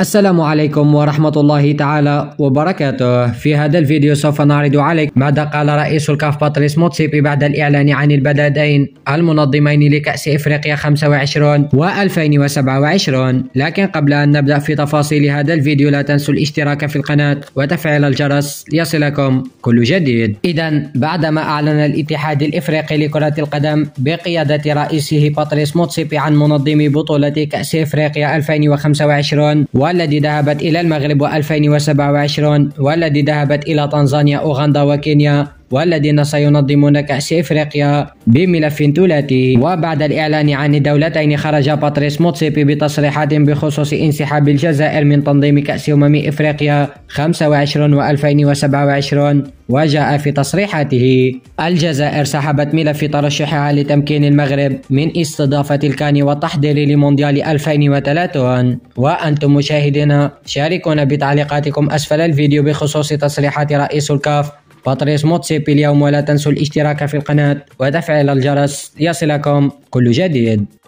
السلام عليكم ورحمة الله تعالى وبركاته في هذا الفيديو سوف نعرض عليك ماذا قال رئيس الكاف باتريس موتسيبي بعد الإعلان عن البلدين المنظمين لكأس إفريقيا 25 و 2027 لكن قبل أن نبدأ في تفاصيل هذا الفيديو لا تنسوا الاشتراك في القناة وتفعيل الجرس ليصلكم كل جديد إذا بعدما أعلن الاتحاد الإفريقي لكرة القدم بقيادة رئيسه باتريس موتسيبي عن منظمي بطولة كأس إفريقيا 2025 و والذي ذهبت إلى المغرب و2027 والذي ذهبت إلى تنزانيا أوغندا وكينيا والذين سينظمون كأس إفريقيا بملف ثلاثي وبعد الإعلان عن الدولتين خرج باتريس موتسيبي بتصريحات بخصوص انسحاب الجزائر من تنظيم كأس أمم إفريقيا 25 و2027 وجاء في تصريحاته الجزائر سحبت ملف ترشحها لتمكين المغرب من استضافة الكان والتحضير لمونديال 2030 وأنتم مشاهدينا شاركونا بتعليقاتكم أسفل الفيديو بخصوص تصريحات رئيس الكاف باتريس موتسيبي اليوم ولا تنسوا الاشتراك في القناة ودفع إلى الجرس يصلكم كل جديد